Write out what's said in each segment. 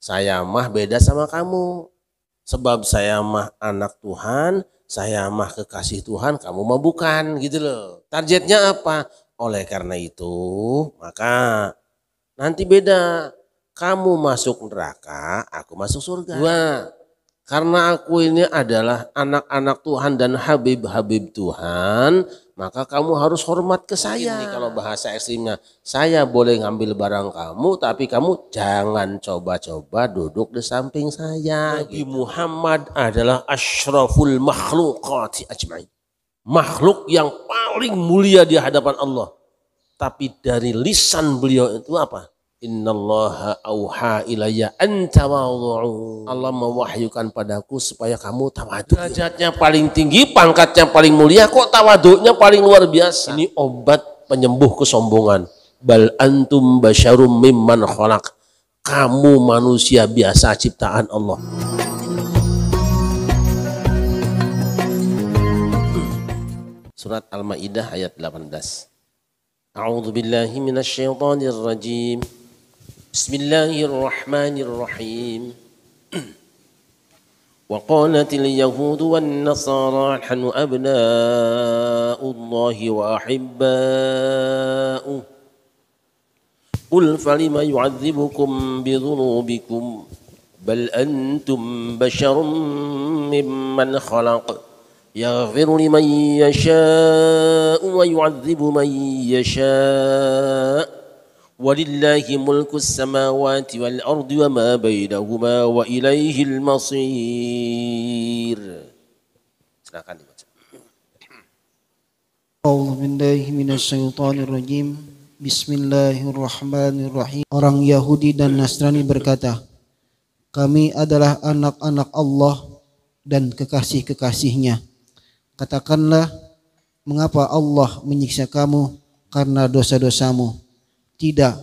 Saya mah beda sama kamu. Sebab saya mah anak Tuhan, saya mah kekasih Tuhan, kamu mah bukan gitu loh. Targetnya apa? Oleh karena itu, maka nanti beda. Kamu masuk neraka, aku masuk surga. Dua, karena aku ini adalah anak-anak Tuhan dan habib-habib Tuhan, maka kamu harus hormat ke saya. Ini kalau bahasa ekstrimnya, saya boleh ngambil barang kamu, tapi kamu jangan coba-coba duduk di samping saya. Nabi gitu. Muhammad adalah ashraful makhlukati ajmain. Makhluk yang paling mulia di hadapan Allah. Tapi dari lisan beliau itu apa? Innallaha auha ilayya antawadhu. Allah mewahyukan padaku supaya kamu tawadhu. Derajatnya paling tinggi, pangkatnya paling mulia, kok tawadhunya paling luar biasa. Ini obat penyembuh kesombongan. Bal antum basyarum mimman khalaq. Kamu manusia biasa ciptaan Allah. Surat Al-Maidah ayat 18. A'udzu billahi minasy syaithanir rajim. بسم الله الرحمن الرحيم وقالت اليهود والنصارى نحن أبناء الله وأحباؤه قل فلم يعذبكم بذنوبكم بل أنتم بشر ممن خلق يغفر لمن يشاء ويعذب من يشاء ولله ملك السماوات والأرض وما بينهما وإليه المصير silakan dibaca أعوذ بالله من الشيطان الرجيم Bismillahirrahmanirrahim Orang Yahudi dan Nasrani berkata Kami adalah anak-anak Allah dan kekasih-kekasihnya Katakanlah Mengapa Allah menyiksa kamu karena dosa-dosamu tidak,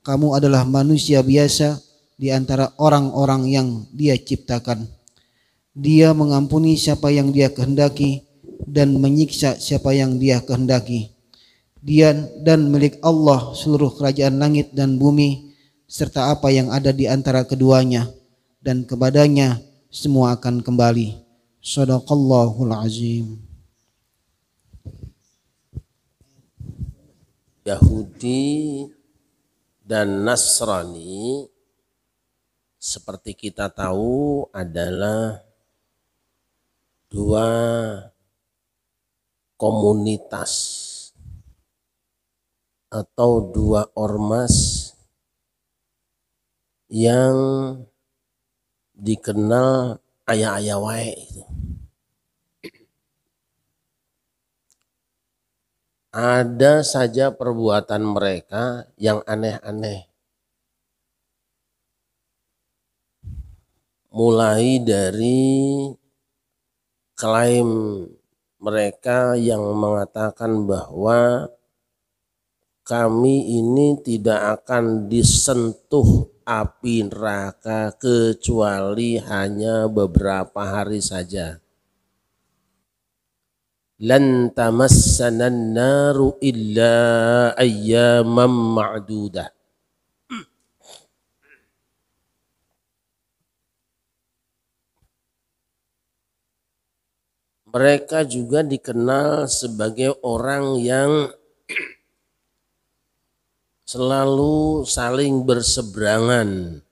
kamu adalah manusia biasa di antara orang-orang yang dia ciptakan. Dia mengampuni siapa yang dia kehendaki dan menyiksa siapa yang dia kehendaki. Dia dan milik Allah seluruh kerajaan langit dan bumi serta apa yang ada di antara keduanya dan kepadanya semua akan kembali. Sadaqallahul azim. Yahudi dan Nasrani seperti kita tahu adalah dua komunitas atau dua ormas yang dikenal ayah-ayah wae itu. ada saja perbuatan mereka yang aneh-aneh. Mulai dari klaim mereka yang mengatakan bahwa kami ini tidak akan disentuh api neraka kecuali hanya beberapa hari saja lan naru illa ayyaman ma'dudah mereka juga dikenal sebagai orang yang selalu saling berseberangan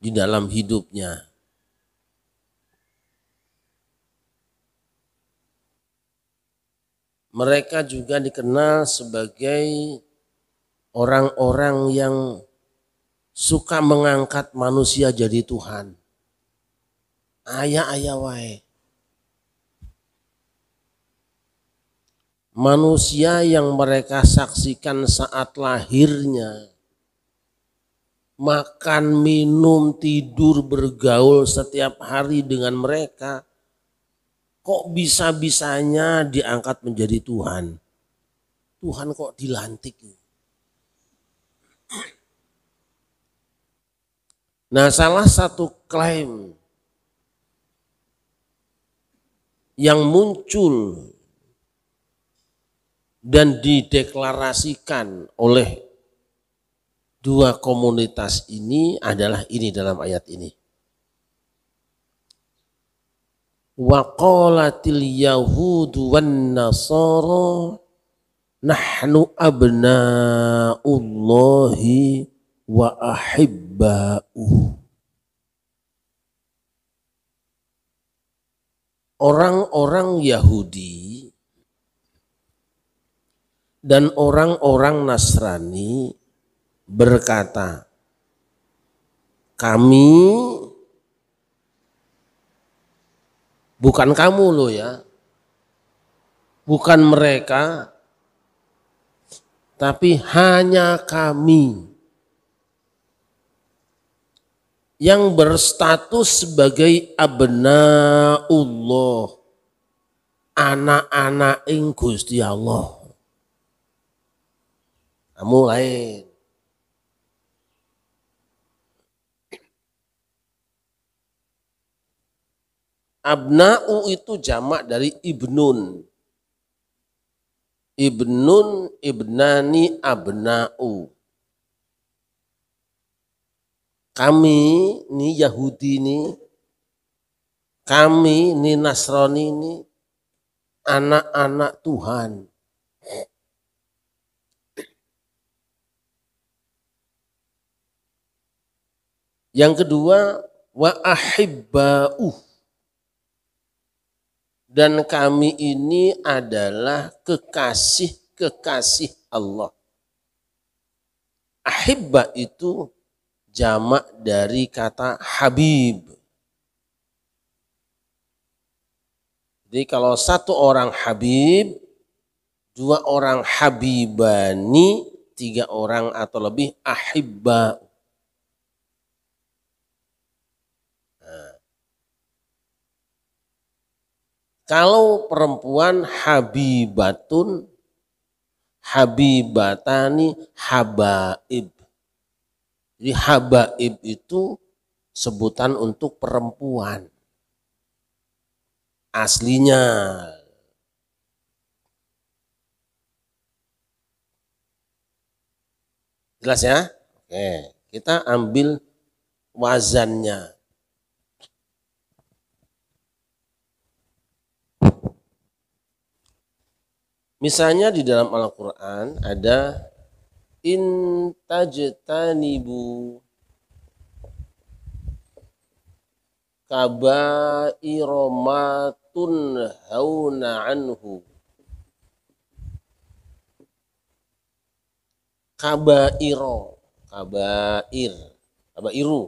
di dalam hidupnya. mereka juga dikenal sebagai orang-orang yang suka mengangkat manusia jadi Tuhan. Ayah-ayah wae. Manusia yang mereka saksikan saat lahirnya makan, minum, tidur, bergaul setiap hari dengan mereka Kok bisa-bisanya diangkat menjadi Tuhan? Tuhan kok dilantik? Nah salah satu klaim yang muncul dan dideklarasikan oleh dua komunitas ini adalah ini dalam ayat ini. wa qalatil yahudu wan nasara nahnu abna'ullahi wa ahibba'uh orang-orang Yahudi dan orang-orang Nasrani berkata, "Kami Bukan kamu lo ya. Bukan mereka. Tapi hanya kami. Yang berstatus sebagai abna'ullah. Anak-anak ing Gusti Allah. Kamu lain. Abna'u itu jamak dari ibnun. Ibnun, ibnani, abna'u. Kami, ini Yahudi ini, kami, ini Nasrani ini, anak-anak Tuhan. Yang kedua, wa ahibba'uh dan kami ini adalah kekasih-kekasih Allah. Ahibba itu jamak dari kata habib. Jadi kalau satu orang habib, dua orang habibani, tiga orang atau lebih ahibba. Kalau perempuan habibatun, habibatani, habaib. Jadi habaib itu sebutan untuk perempuan. Aslinya Jelas ya? Oke, kita ambil wazannya. Misalnya di dalam Al-Quran ada intajtanibu kabairomatun hauna anhu kabairo kabair kabairu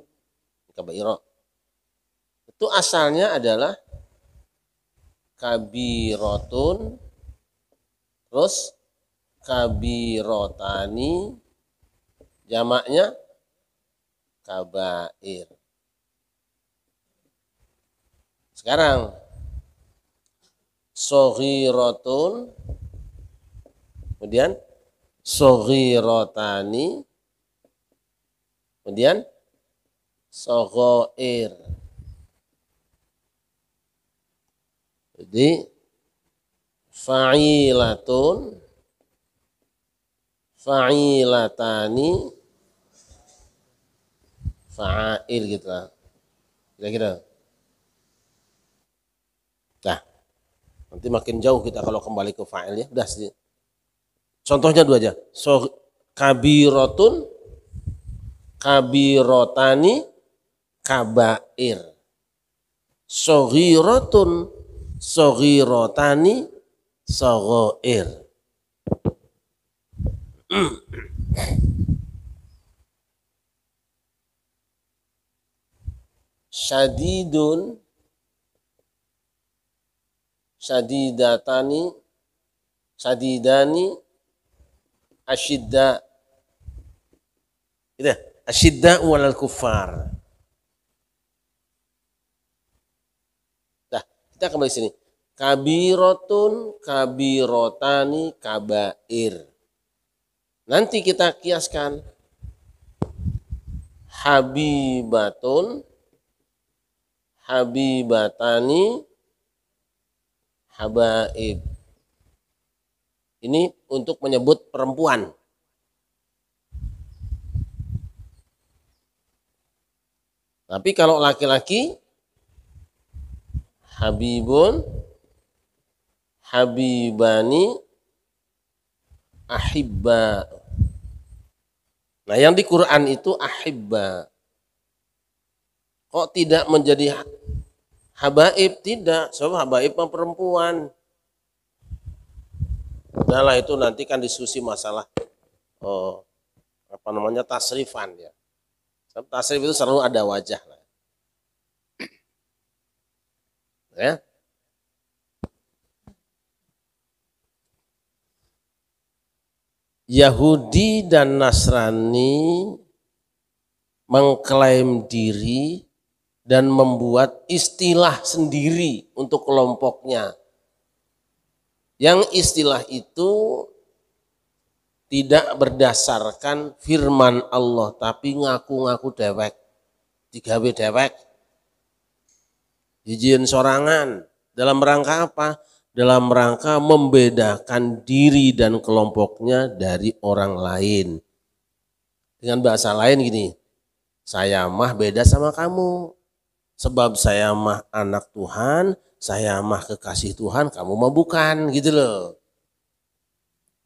kabairo itu asalnya adalah kabirotun Terus kabirotani jamaknya kabair. Sekarang Sohirotun, kemudian Sohirotani, kemudian sogoir. Jadi fa'ilatun fa'ilatani fa'il gitu lah. Kira-kira. Nah, nanti makin jauh kita kalau kembali ke fa'il ya. Udah sih. Contohnya dua aja. So, kabirotun, kabirotani, kabair. Sogirotun, sogirotani, sagoir. Syadidun Syadidatani Syadidani Asyidda ashidda, Asyidda walal kuffar dah kita kembali sini kabirotun kabirotani kabair. Nanti kita kiaskan habibatun habibatani habaib. Ini untuk menyebut perempuan. Tapi kalau laki-laki habibun habibani ahibba. Nah, yang di Quran itu ahibba. Kok tidak menjadi habaib? Tidak, sebab habaib perempuan. Udahlah itu nanti kan diskusi masalah oh, apa namanya tasrifan ya. tasrif itu selalu ada wajah lah. Ya. Yahudi dan Nasrani mengklaim diri dan membuat istilah sendiri untuk kelompoknya. Yang istilah itu tidak berdasarkan firman Allah tapi ngaku-ngaku dewek, digawe dewek. Jijian sorangan dalam rangka apa? dalam rangka membedakan diri dan kelompoknya dari orang lain. Dengan bahasa lain gini, saya mah beda sama kamu. Sebab saya mah anak Tuhan, saya mah kekasih Tuhan, kamu mah bukan gitu loh.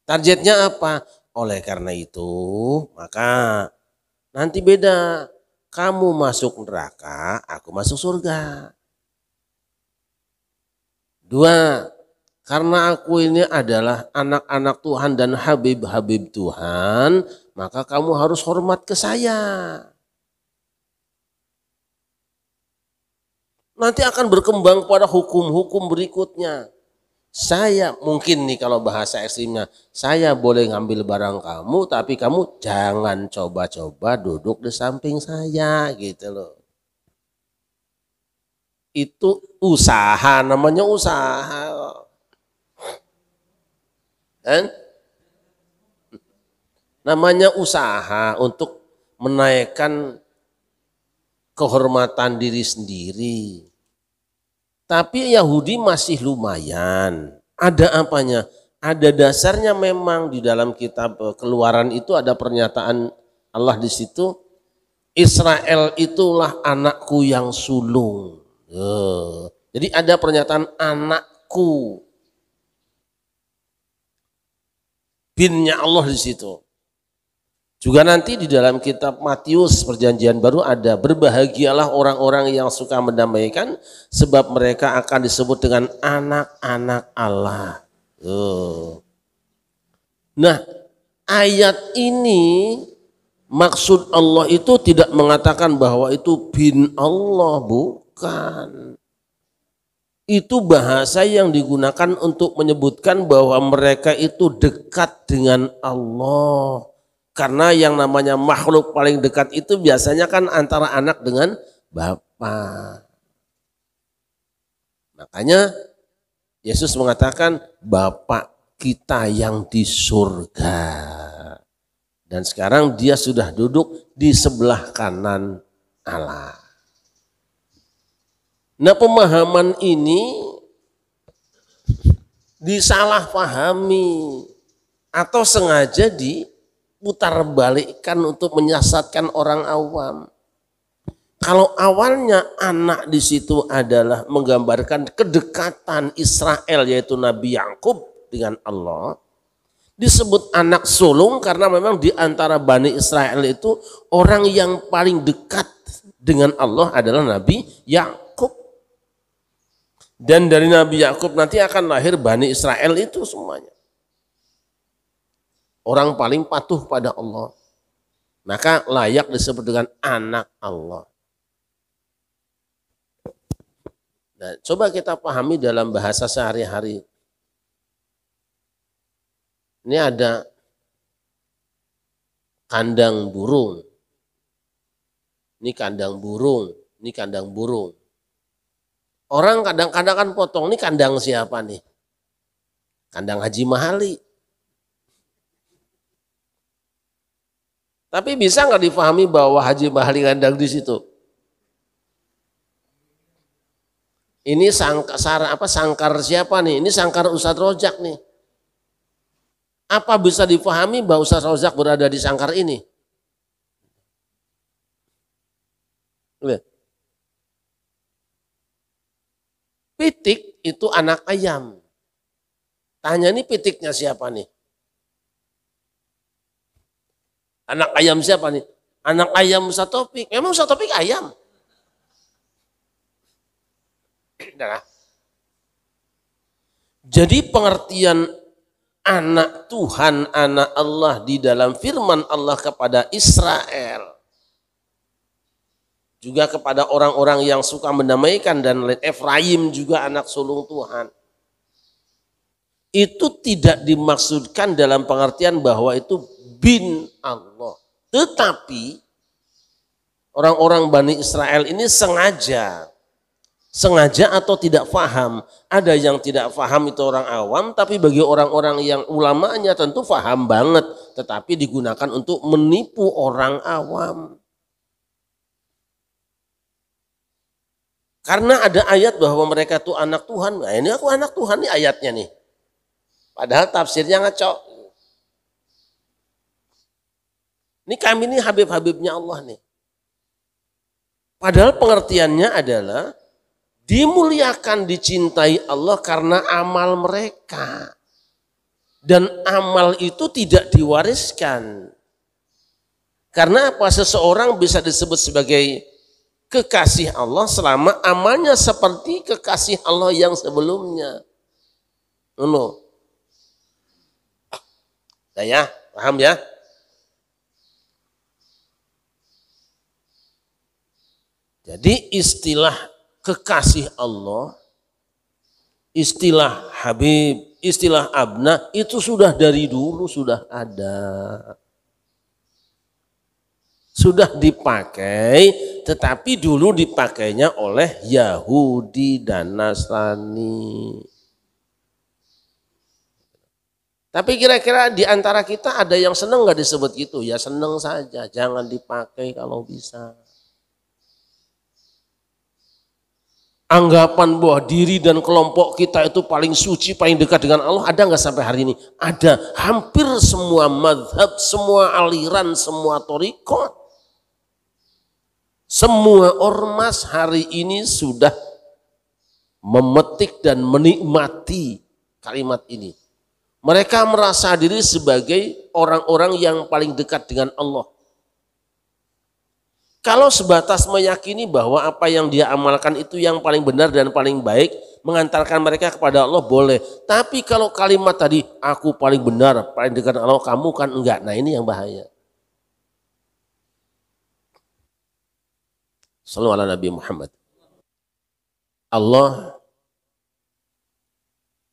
Targetnya apa? Oleh karena itu, maka nanti beda. Kamu masuk neraka, aku masuk surga. Dua, karena aku ini adalah anak-anak Tuhan dan habib-habib Tuhan, maka kamu harus hormat ke saya. Nanti akan berkembang pada hukum-hukum berikutnya. Saya mungkin nih kalau bahasa ekstrimnya, saya boleh ngambil barang kamu, tapi kamu jangan coba-coba duduk di samping saya gitu loh. Itu usaha, namanya usaha Eh? Namanya usaha untuk menaikkan kehormatan diri sendiri. Tapi Yahudi masih lumayan. Ada apanya? Ada dasarnya memang di dalam kitab eh, Keluaran itu ada pernyataan Allah di situ Israel itulah anakku yang sulung. Eh, jadi ada pernyataan anakku binnya Allah di situ. Juga nanti di dalam kitab Matius perjanjian baru ada berbahagialah orang-orang yang suka mendamaikan sebab mereka akan disebut dengan anak-anak Allah. Tuh. Nah, ayat ini maksud Allah itu tidak mengatakan bahwa itu bin Allah, bukan itu bahasa yang digunakan untuk menyebutkan bahwa mereka itu dekat dengan Allah. Karena yang namanya makhluk paling dekat itu biasanya kan antara anak dengan bapak Makanya Yesus mengatakan Bapak kita yang di surga. Dan sekarang dia sudah duduk di sebelah kanan Allah. Nah pemahaman ini disalahpahami atau sengaja diputar balikkan untuk menyesatkan orang awam. Kalau awalnya anak di situ adalah menggambarkan kedekatan Israel yaitu Nabi Yakub dengan Allah, disebut anak sulung karena memang di antara Bani Israel itu orang yang paling dekat dengan Allah adalah Nabi Yakub. Dan dari Nabi Yakub nanti akan lahir Bani Israel itu semuanya. Orang paling patuh pada Allah. Maka layak disebut dengan anak Allah. Nah, coba kita pahami dalam bahasa sehari-hari. Ini ada kandang burung. Ini kandang burung, ini kandang burung. Orang kadang-kadang kan potong, nih kandang siapa nih? Kandang Haji Mahali. Tapi bisa nggak difahami bahwa Haji Mahali kandang di situ? Ini sangkar, apa, sangkar siapa nih? Ini sangkar Ustadz Rojak nih. Apa bisa difahami bahwa Ustadz Rojak berada di sangkar ini? Lihat. Pitik itu anak ayam. Tanya nih pitiknya siapa nih? Anak ayam siapa nih? Anak ayam Musa Topik. Emang Musa Topik ayam. Nah. Jadi pengertian anak Tuhan, anak Allah di dalam firman Allah kepada Israel juga kepada orang-orang yang suka mendamaikan dan lain Efraim juga anak sulung Tuhan. Itu tidak dimaksudkan dalam pengertian bahwa itu bin Allah. Tetapi orang-orang Bani Israel ini sengaja sengaja atau tidak faham. Ada yang tidak faham itu orang awam, tapi bagi orang-orang yang ulamanya tentu faham banget, tetapi digunakan untuk menipu orang awam. Karena ada ayat bahwa mereka itu anak Tuhan. Nah, ini aku anak Tuhan nih ayatnya nih. Padahal tafsirnya ngaco. Ini kami ini habib-habibnya Allah nih. Padahal pengertiannya adalah dimuliakan, dicintai Allah karena amal mereka. Dan amal itu tidak diwariskan. Karena apa seseorang bisa disebut sebagai kekasih Allah selama amalnya seperti kekasih Allah yang sebelumnya. Nuno. Nah ya, paham ya? Jadi istilah kekasih Allah, istilah Habib, istilah Abna itu sudah dari dulu sudah ada sudah dipakai tetapi dulu dipakainya oleh Yahudi dan Nasrani. Tapi kira-kira di antara kita ada yang seneng nggak disebut gitu? Ya seneng saja, jangan dipakai kalau bisa. Anggapan bahwa diri dan kelompok kita itu paling suci, paling dekat dengan Allah ada nggak sampai hari ini? Ada. Hampir semua madhab, semua aliran, semua torikot semua ormas hari ini sudah memetik dan menikmati kalimat ini. Mereka merasa diri sebagai orang-orang yang paling dekat dengan Allah. Kalau sebatas meyakini bahwa apa yang dia amalkan itu yang paling benar dan paling baik, mengantarkan mereka kepada Allah boleh. Tapi kalau kalimat tadi, aku paling benar, paling dekat dengan Allah, kamu kan enggak. Nah ini yang bahaya. Salam ala Nabi Muhammad. Allah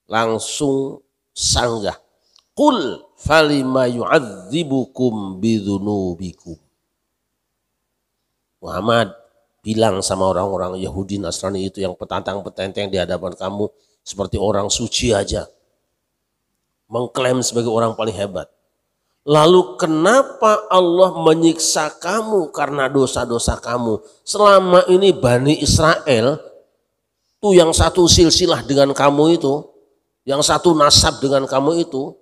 langsung sanggah. Kul falima yu'adzibukum bidhunubikum. Muhammad bilang sama orang-orang Yahudi Nasrani itu yang petantang-petenteng di hadapan kamu seperti orang suci aja. Mengklaim sebagai orang paling hebat. Lalu kenapa Allah menyiksa kamu karena dosa-dosa kamu? Selama ini Bani Israel tuh yang satu silsilah dengan kamu itu, yang satu nasab dengan kamu itu,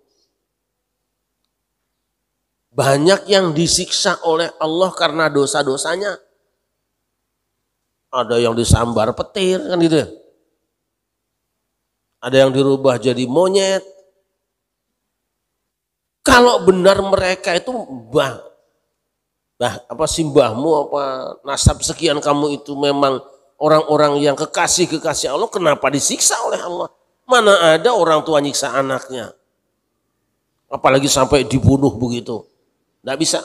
banyak yang disiksa oleh Allah karena dosa-dosanya. Ada yang disambar petir kan gitu ya. Ada yang dirubah jadi monyet, kalau benar mereka itu bah, bah apa simbahmu apa nasab sekian kamu itu memang orang-orang yang kekasih-kekasih Allah kenapa disiksa oleh Allah? Mana ada orang tua nyiksa anaknya? Apalagi sampai dibunuh begitu. Tidak bisa.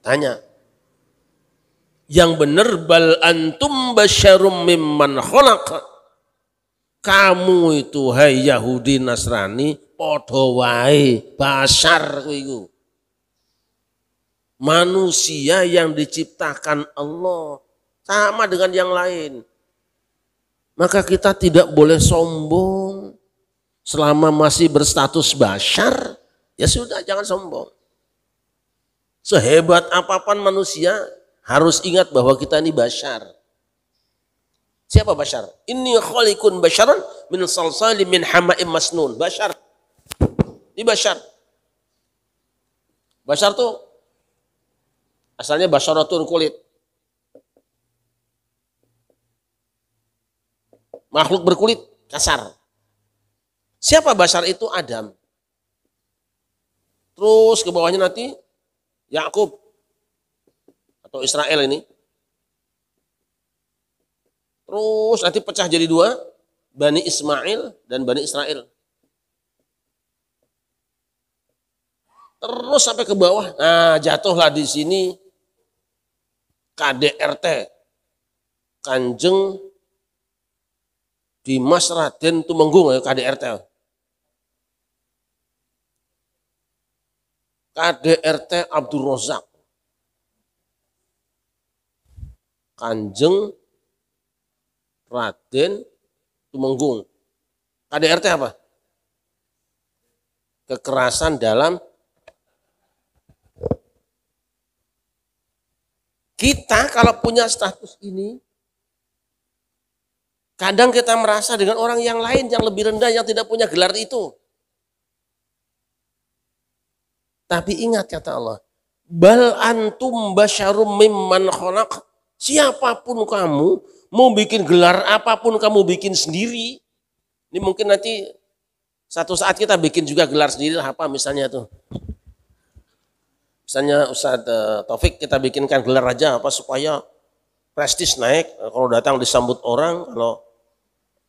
Tanya. Yang benar bal antum basyarum mimman khalaq Kamu itu hai Yahudi Nasrani padha wae basar kuiku. Manusia yang diciptakan Allah sama dengan yang lain. Maka kita tidak boleh sombong selama masih berstatus bashar, ya sudah jangan sombong. Sehebat apapun manusia harus ingat bahwa kita ini bashar. Siapa Bashar? Ini khalikun basharan min salsali min hama'im masnun. Bashar ini Bashar. Bashar tuh asalnya basharatun kulit. Makhluk berkulit kasar. Siapa Bashar itu? Adam. Terus ke bawahnya nanti Yakub atau Israel ini. Terus nanti pecah jadi dua, Bani Ismail dan Bani Israel. terus sampai ke bawah. Nah, jatuhlah di sini KDRT. Kanjeng Dimas Raden Tumenggung ya, KDRT. KDRT Abdul Rozak. Kanjeng Raden Tumenggung. KDRT apa? Kekerasan dalam Kita kalau punya status ini, kadang kita merasa dengan orang yang lain yang lebih rendah, yang tidak punya gelar itu. Tapi ingat kata Allah, Bal antum basyarum mimman kholak. Siapapun kamu, mau bikin gelar apapun kamu bikin sendiri. Ini mungkin nanti satu saat kita bikin juga gelar sendiri apa misalnya tuh misalnya Ustaz uh, eh, Taufik kita bikinkan gelar raja apa supaya prestis naik eh, kalau datang disambut orang kalau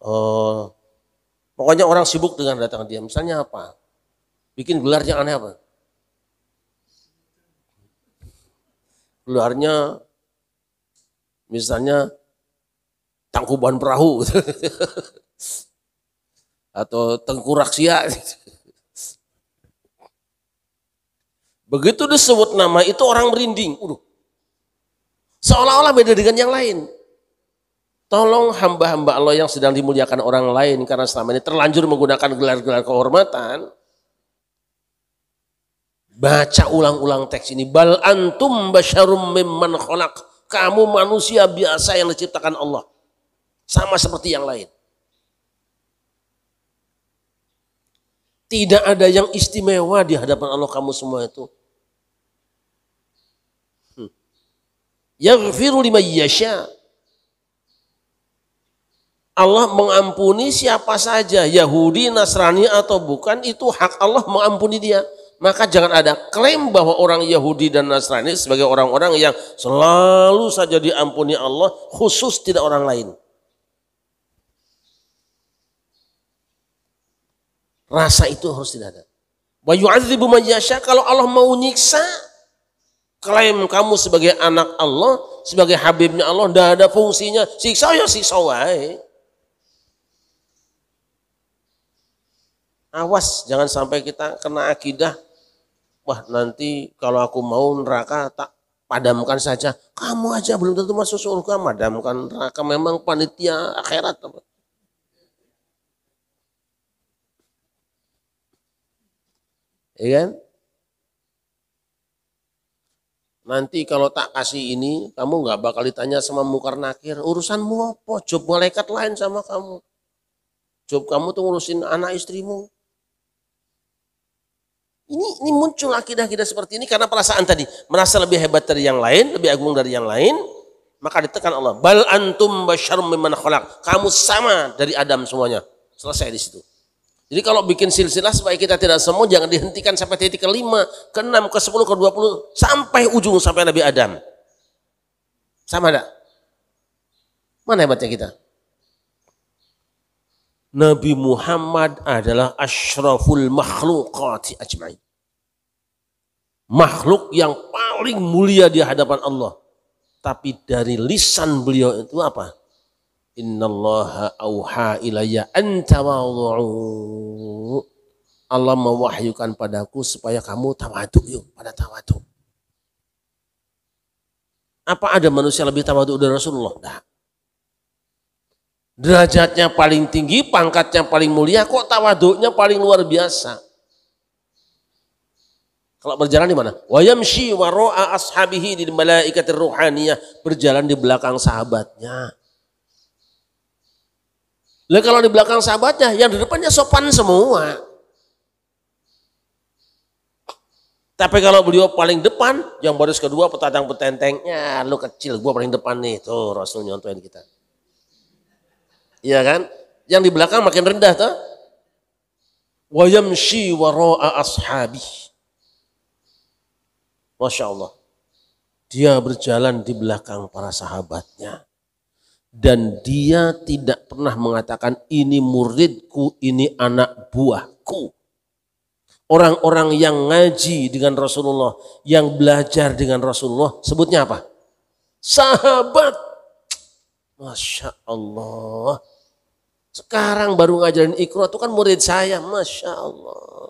uh, pokoknya orang sibuk dengan datang dia misalnya apa bikin gelarnya aneh apa gelarnya misalnya tangkuban perahu atau tengkurak sia Begitu disebut nama itu orang merinding. Udah. Seolah-olah beda dengan yang lain. Tolong hamba-hamba Allah yang sedang dimuliakan orang lain karena selama ini terlanjur menggunakan gelar-gelar kehormatan. Baca ulang-ulang teks ini. Bal antum basyarum mimman kholak. Kamu manusia biasa yang diciptakan Allah. Sama seperti yang lain. Tidak ada yang istimewa di hadapan Allah kamu semua itu. Yaghfiru liman yasha. Allah mengampuni siapa saja, Yahudi, Nasrani atau bukan, itu hak Allah mengampuni dia. Maka jangan ada klaim bahwa orang Yahudi dan Nasrani sebagai orang-orang yang selalu saja diampuni Allah, khusus tidak orang lain. Rasa itu harus tidak ada. kalau Allah mau nyiksa klaim kamu sebagai anak Allah, sebagai habibnya Allah, tidak ada fungsinya. Siksa ya siksa wae. Awas jangan sampai kita kena akidah. Wah nanti kalau aku mau neraka tak padamkan saja. Kamu aja belum tentu masuk surga, padamkan neraka memang panitia akhirat. Iya kan? Nanti kalau tak kasih ini, kamu nggak bakal ditanya sama mukar nakir. Urusanmu apa? Job malaikat lain sama kamu. Job kamu tuh ngurusin anak istrimu. Ini, ini muncul akidah-akidah seperti ini karena perasaan tadi. Merasa lebih hebat dari yang lain, lebih agung dari yang lain. Maka ditekan Allah. Bal antum basyar mimman khalaq. Kamu sama dari Adam semuanya. Selesai di situ. Jadi kalau bikin silsilah supaya kita tidak semua jangan dihentikan sampai titik kelima, keenam, ke sepuluh, ke dua puluh sampai ujung sampai Nabi Adam. Sama enggak? Mana hebatnya kita? Nabi Muhammad adalah asyraful makhluqati ajma'in. Makhluk yang paling mulia di hadapan Allah. Tapi dari lisan beliau itu apa? Innallaha auha ilayya anta wadu'u. Allah mewahyukan padaku supaya kamu tawadu yuk, pada tawadu. Apa ada manusia lebih tawadu dari Rasulullah? Nah. Derajatnya paling tinggi, pangkatnya paling mulia, kok tawaduknya paling luar biasa. Kalau berjalan di mana? Wayamshi waro'a ashabihi di malaikatir ruhaniyah. Berjalan di belakang sahabatnya. Lah kalau di belakang sahabatnya, yang di depannya sopan semua. Tapi kalau beliau paling depan, yang baris kedua petenteng petentengnya, lu kecil, gua paling depan nih. Tuh Rasul nyontoin kita. Iya kan? Yang di belakang makin rendah tuh. Wayamshi wara'a ashabi. Masya Allah. Dia berjalan di belakang para sahabatnya dan dia tidak pernah mengatakan ini muridku, ini anak buahku. Orang-orang yang ngaji dengan Rasulullah, yang belajar dengan Rasulullah, sebutnya apa? Sahabat. Masya Allah. Sekarang baru ngajarin ikhra, itu kan murid saya. Masya Allah.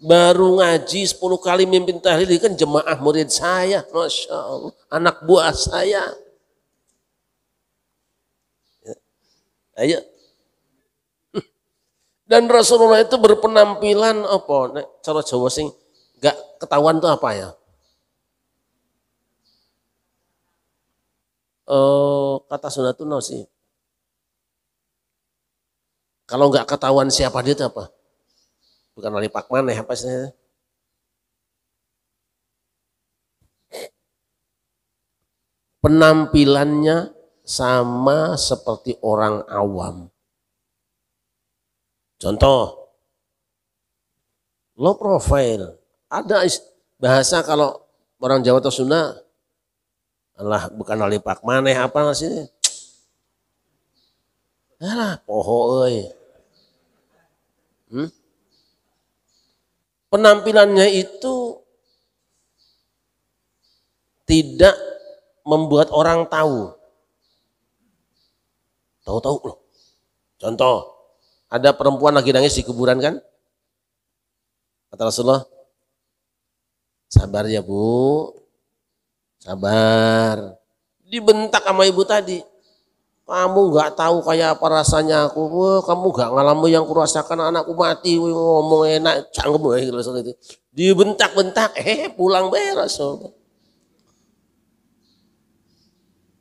Baru ngaji 10 kali mimpin tahlil, kan jemaah murid saya. Masya Allah. Anak buah saya. Ayo. Dan Rasulullah itu berpenampilan apa? Nek cara Jawa sing gak ketahuan tuh apa ya? Eh kata sunatun no sih. Kalau nggak ketahuan siapa dia itu apa? Bukan wali pakman ya apa sih? Penampilannya sama seperti orang awam. Contoh, low profile. Ada bahasa kalau orang Jawa atau Sunda, Allah bukan alipak maneh apa nasi sih? Alah, poho oi. Hmm? Penampilannya itu tidak membuat orang tahu Tahu-tahu loh. Contoh, ada perempuan lagi nangis di kuburan kan? Kata Rasulullah, sabar ya bu, sabar. Dibentak sama ibu tadi. Kamu nggak tahu kayak apa rasanya aku, Wah, kamu nggak ngalami yang kurasakan anakku mati, Wih, ngomong enak, canggung eh, ya, Rasul itu. Dibentak-bentak, eh pulang be Rasul.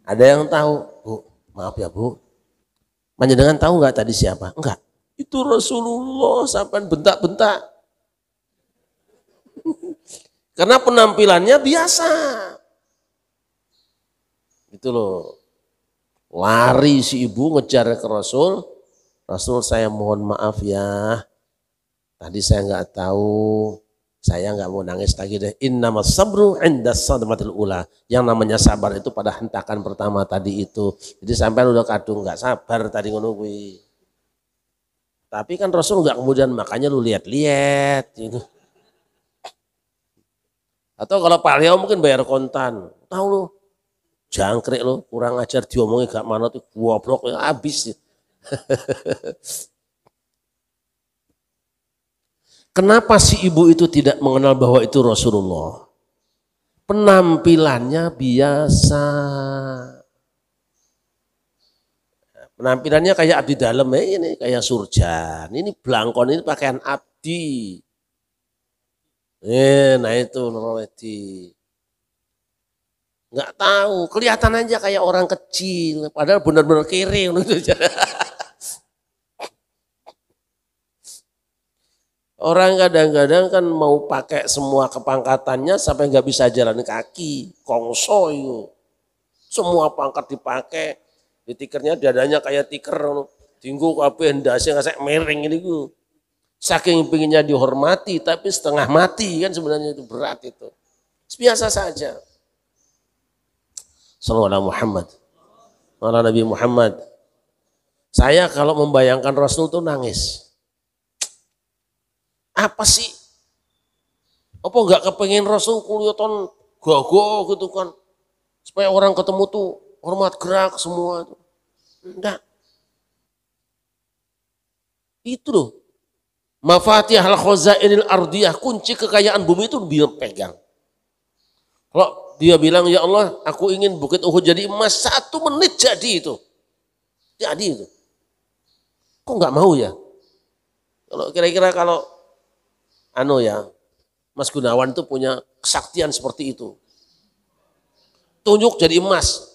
Ada yang tahu, bu, maaf ya bu, Panjenengan tahu nggak tadi siapa? Enggak. Itu Rasulullah sampai bentak-bentak. Karena penampilannya biasa. Itu loh. Lari si ibu ngejar ke Rasul. Rasul saya mohon maaf ya. Tadi saya nggak tahu saya nggak mau nangis lagi deh. Innama sabru inda ula. Yang namanya sabar itu pada hentakan pertama tadi itu. Jadi sampai udah kadung nggak sabar tadi ngono Tapi kan Rasul nggak kemudian makanya lu lihat-lihat gitu. Atau kalau Pak Leo mungkin bayar kontan. Tahu lu jangkrik lu kurang ajar diomongin gak mana tuh goblok ya, habis. Kenapa si ibu itu tidak mengenal bahwa itu Rasulullah? Penampilannya biasa. Penampilannya kayak abdi dalam ya ini, kayak surjan. Ini belangkon ini pakaian abdi. Eh, nah itu Nurwedi. Nggak tahu, kelihatan aja kayak orang kecil. Padahal benar-benar kiri. Orang kadang-kadang kan mau pakai semua kepangkatannya sampai nggak bisa jalan kaki, kongso itu. Semua pangkat dipakai, di tikernya dadanya kayak tiker, tinggu kabeh ndase ngasek miring ini gue Saking pinginnya dihormati tapi setengah mati kan sebenarnya itu berat itu. Biasa saja. Salamualaikum Muhammad. Malah Nabi Muhammad. Saya kalau membayangkan Rasul tuh nangis. Apa sih? Apa enggak kepengen Rasul kelihatan gogo gitu kan? Supaya orang ketemu tuh hormat gerak semua itu. Enggak. Itu loh. Mafatih al khazainil ardiyah, kunci kekayaan bumi itu dia pegang. Kalau dia bilang, ya Allah, aku ingin bukit Uhud jadi emas, satu menit jadi itu. Jadi itu. Kok enggak mau ya? Kalau kira-kira kalau anu ya, Mas Gunawan itu punya kesaktian seperti itu. Tunjuk jadi emas.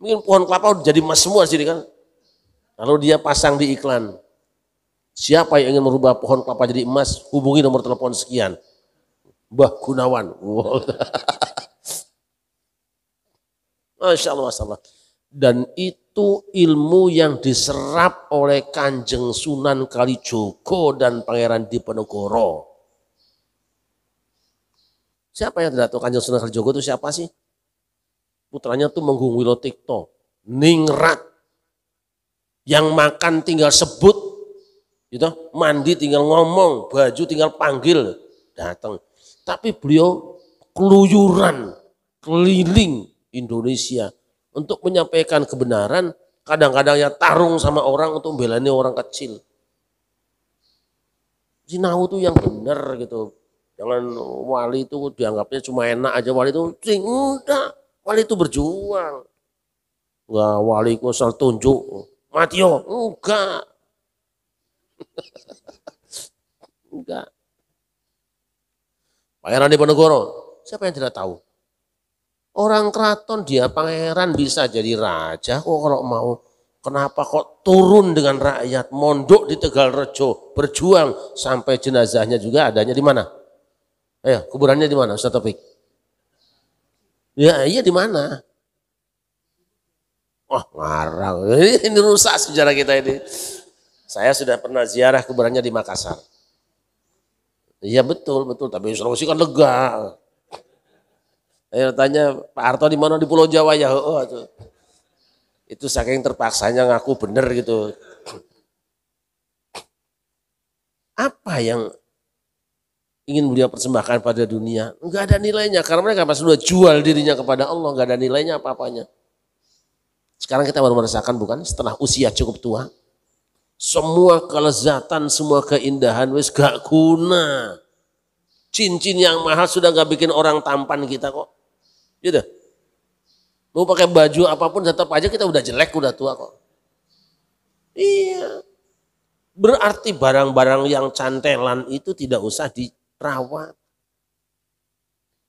Mungkin pohon kelapa udah jadi emas semua sini kan. Lalu dia pasang di iklan. Siapa yang ingin merubah pohon kelapa jadi emas, hubungi nomor telepon sekian. Mbah Gunawan. Wow. Masya Allah, Masya Allah. Dan itu itu ilmu yang diserap oleh Kanjeng Sunan Kalijogo dan Pangeran Diponegoro. Siapa yang tidak tahu Kanjeng Sunan Kalijogo itu siapa sih? Putranya tuh Menggung Wilotikto, Ningrat. Yang makan tinggal sebut, gitu. mandi tinggal ngomong, baju tinggal panggil, datang. Tapi beliau keluyuran, keliling Indonesia untuk menyampaikan kebenaran, kadang-kadang ya tarung sama orang untuk membelani orang kecil. Sinau itu yang benar gitu. Jangan wali itu dianggapnya cuma enak aja wali itu enggak. Wali itu berjuang. Enggak wali ku asal tunjuk. Mati yo, enggak. enggak. Pangeran Diponegoro, siapa yang tidak tahu? Orang keraton dia pangeran bisa jadi raja kok kalau mau. Kenapa kok turun dengan rakyat, mondok di Tegal Rejo, berjuang sampai jenazahnya juga adanya di mana? Ayo, kuburannya di mana Ustaz Topik? Ya iya di mana? Wah oh, ngarang, ini rusak sejarah kita ini. Saya sudah pernah ziarah kuburannya di Makassar. Iya betul, betul. Tapi Sulawesi kan lega. Ayo tanya Pak Harto di mana di Pulau Jawa ya? Oh, itu. itu saking terpaksanya ngaku bener gitu. Apa yang ingin beliau persembahkan pada dunia? Enggak ada nilainya karena mereka pas sudah jual dirinya kepada Allah, enggak ada nilainya apa-apanya. Sekarang kita baru merasakan bukan setelah usia cukup tua, semua kelezatan, semua keindahan wis gak guna. Cincin yang mahal sudah gak bikin orang tampan kita kok. Gitu. Mau pakai baju apapun tetap aja kita udah jelek, udah tua kok. Iya. Berarti barang-barang yang cantelan itu tidak usah dirawat.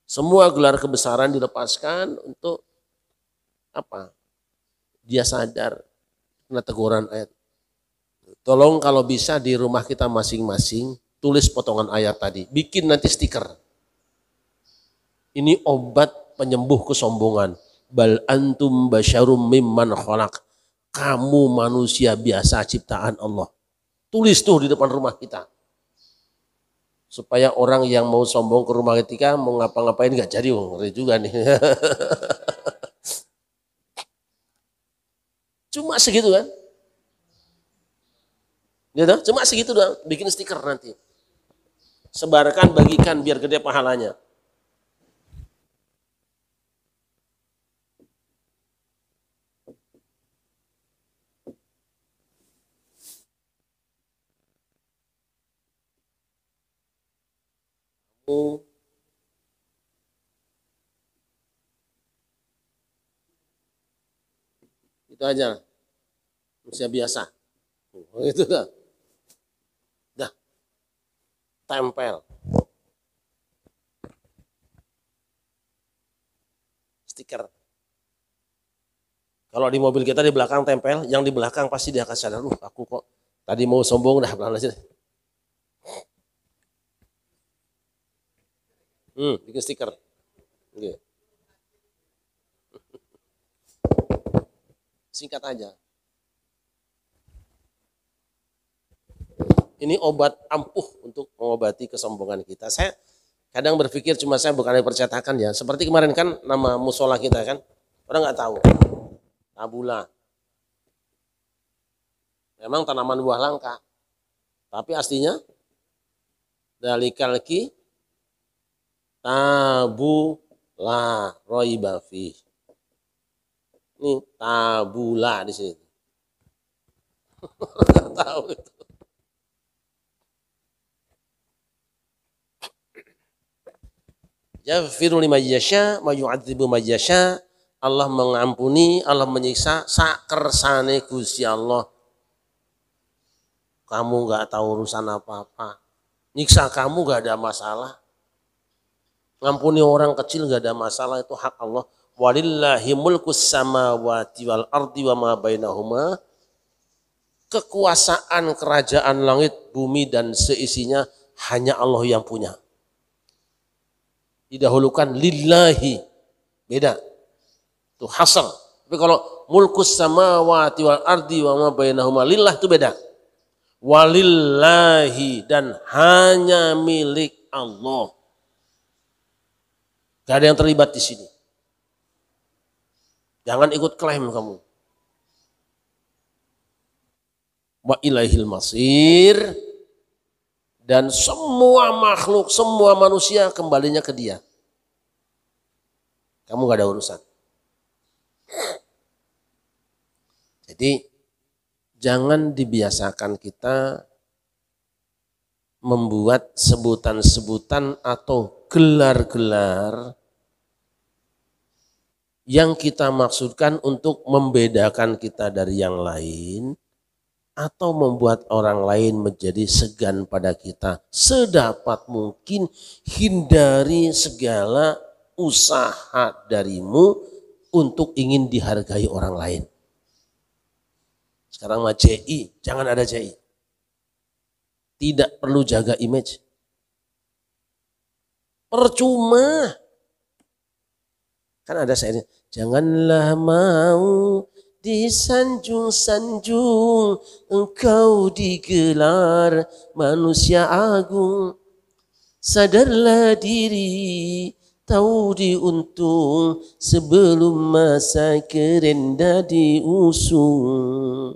Semua gelar kebesaran dilepaskan untuk apa? Dia sadar kena teguran ayat. Tolong kalau bisa di rumah kita masing-masing tulis potongan ayat tadi. Bikin nanti stiker. Ini obat penyembuh kesombongan. Bal antum basyarum mimman khalaq. Kamu manusia biasa ciptaan Allah. Tulis tuh di depan rumah kita. Supaya orang yang mau sombong ke rumah kita mau ngapa-ngapain nggak jadi, oh, ngeri juga nih. Cuma segitu kan? Gitu? Cuma segitu doang, bikin stiker nanti. Sebarkan, bagikan biar gede pahalanya. itu aja manusia biasa oh, itu dah dah tempel stiker kalau di mobil kita di belakang tempel yang di belakang pasti dia akan sadar uh, aku kok tadi mau sombong dah pelan aja Hmm, bikin stiker. Nggih. Singkat aja. Ini obat ampuh untuk mengobati kesombongan kita. Saya kadang berpikir cuma saya bukan percetakan ya. Seperti kemarin kan nama musola kita kan, orang nggak tahu. Tabula. Memang tanaman buah langka, tapi aslinya dari kalki tabu la roiba bafi. Ini la di sini. tahu itu. Yaghfiru lima yasha wa yu'adzibu Allah mengampuni, Allah menyiksa sakersane Gusti Allah. Kamu nggak tahu urusan apa-apa. Nyiksa kamu nggak ada masalah. Ngampuni orang kecil nggak ada masalah itu hak Allah. Walillahi mulkus samawati wal ardi wa ma bainahuma. Kekuasaan kerajaan langit, bumi dan seisinya hanya Allah yang punya. Didahulukan lillahi. Beda. Itu hasil Tapi kalau mulkus samawati wal ardi wa ma bainahuma lillah itu beda. Walillahi dan hanya milik Allah. Gak ada yang terlibat di sini. Jangan ikut klaim kamu. Wa ilaihil masir. Dan semua makhluk, semua manusia kembalinya ke dia. Kamu gak ada urusan. Jadi jangan dibiasakan kita membuat sebutan-sebutan atau gelar-gelar yang kita maksudkan untuk membedakan kita dari yang lain atau membuat orang lain menjadi segan pada kita. Sedapat mungkin hindari segala usaha darimu untuk ingin dihargai orang lain. Sekarang mah JI, jangan ada JI. Tidak perlu jaga image. Percuma. Kan ada saya ini. Janganlah mau disanjung-sanjung engkau digelar manusia agung. Sadarlah diri tahu diuntung sebelum masa kerenda diusung.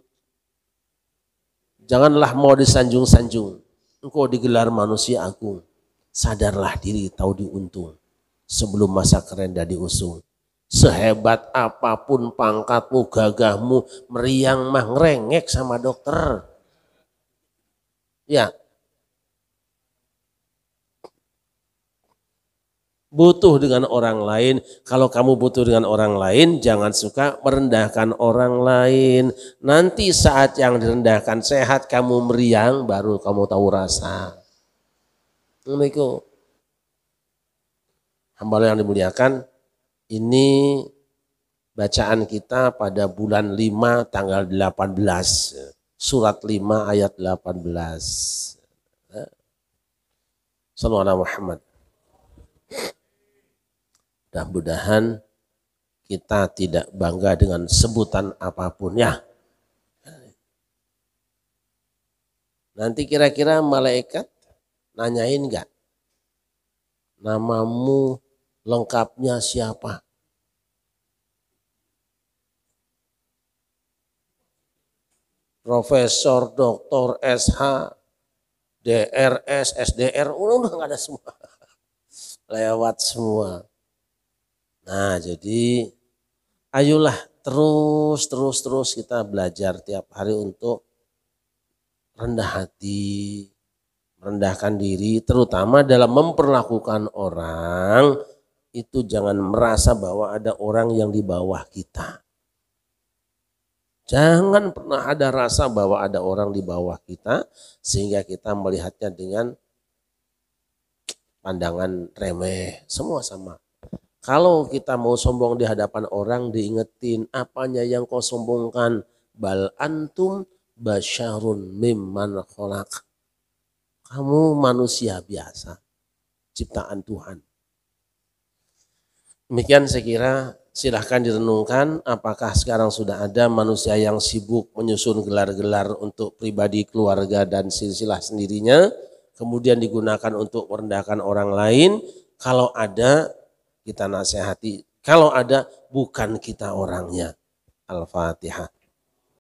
Janganlah mau disanjung-sanjung. Engkau digelar manusia agung. Sadarlah diri tahu diuntung sebelum masa kerenda diusung. Sehebat apapun pangkatmu, gagahmu, meriang mah ngerengek sama dokter. Ya. Butuh dengan orang lain. Kalau kamu butuh dengan orang lain, jangan suka merendahkan orang lain. Nanti saat yang direndahkan sehat, kamu meriang, baru kamu tahu rasa. Assalamualaikum. Hamba yang dimuliakan, ini bacaan kita pada bulan 5 tanggal 18. Surat 5 ayat 18. Sallallahu Muhammad. Mudah-mudahan kita tidak bangga dengan sebutan apapun ya. Nanti kira-kira malaikat nanyain nggak? Namamu lengkapnya siapa. Profesor, Doktor, SH, DRS, SDR, udah nggak ada semua. Lewat semua. Nah jadi ayolah terus, terus, terus kita belajar tiap hari untuk rendah hati, merendahkan diri, terutama dalam memperlakukan orang itu jangan merasa bahwa ada orang yang di bawah kita. Jangan pernah ada rasa bahwa ada orang di bawah kita sehingga kita melihatnya dengan pandangan remeh. Semua sama. Kalau kita mau sombong di hadapan orang diingetin apanya yang kau sombongkan. Bal antum basyarun mimman kholak. Kamu manusia biasa. Ciptaan Tuhan. Demikian saya kira silahkan direnungkan apakah sekarang sudah ada manusia yang sibuk menyusun gelar-gelar untuk pribadi, keluarga, dan silsilah sendirinya, kemudian digunakan untuk merendahkan orang lain. Kalau ada, kita nasihati. Kalau ada, bukan kita orangnya. Al-Fatihah.